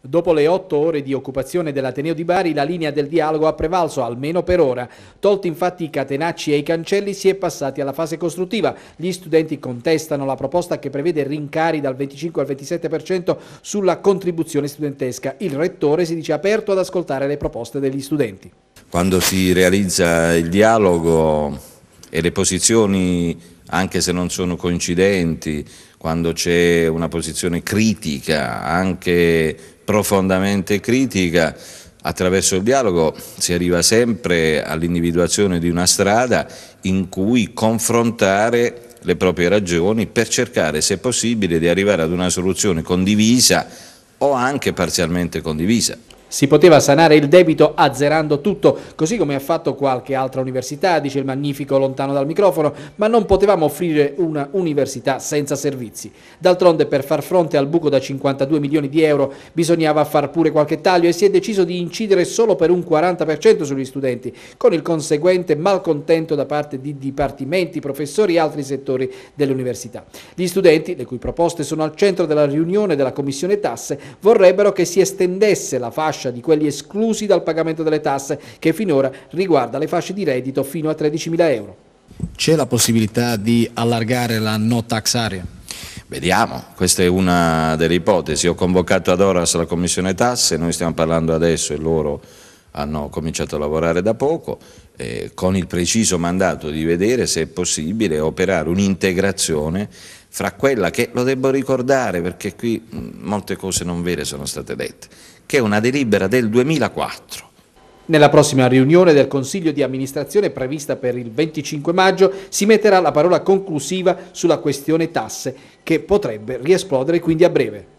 Dopo le otto ore di occupazione dell'Ateneo di Bari, la linea del dialogo ha prevalso, almeno per ora. Tolti infatti i catenacci e i cancelli, si è passati alla fase costruttiva. Gli studenti contestano la proposta che prevede rincari dal 25 al 27% sulla contribuzione studentesca. Il rettore si dice aperto ad ascoltare le proposte degli studenti. Quando si realizza il dialogo e le posizioni, anche se non sono coincidenti, quando c'è una posizione critica, anche profondamente critica, attraverso il dialogo si arriva sempre all'individuazione di una strada in cui confrontare le proprie ragioni per cercare, se possibile, di arrivare ad una soluzione condivisa o anche parzialmente condivisa. Si poteva sanare il debito azzerando tutto, così come ha fatto qualche altra università, dice il magnifico lontano dal microfono, ma non potevamo offrire una università senza servizi. D'altronde per far fronte al buco da 52 milioni di euro bisognava far pure qualche taglio e si è deciso di incidere solo per un 40% sugli studenti, con il conseguente malcontento da parte di dipartimenti, professori e altri settori dell'università. Gli studenti, le cui proposte sono al centro della riunione della Commissione Tasse, vorrebbero che si estendesse la fascia fascia di quelli esclusi dal pagamento delle tasse che finora riguarda le fasce di reddito fino a 13.000 euro. C'è la possibilità di allargare la no tax area? Vediamo, questa è una delle ipotesi. Ho convocato ad Oras la Commissione Tasse, noi stiamo parlando adesso e loro hanno cominciato a lavorare da poco, eh, con il preciso mandato di vedere se è possibile operare un'integrazione fra quella che, lo devo ricordare perché qui mm, molte cose non vere sono state dette, che è una delibera del 2004. Nella prossima riunione del Consiglio di amministrazione prevista per il 25 maggio si metterà la parola conclusiva sulla questione tasse che potrebbe riesplodere quindi a breve.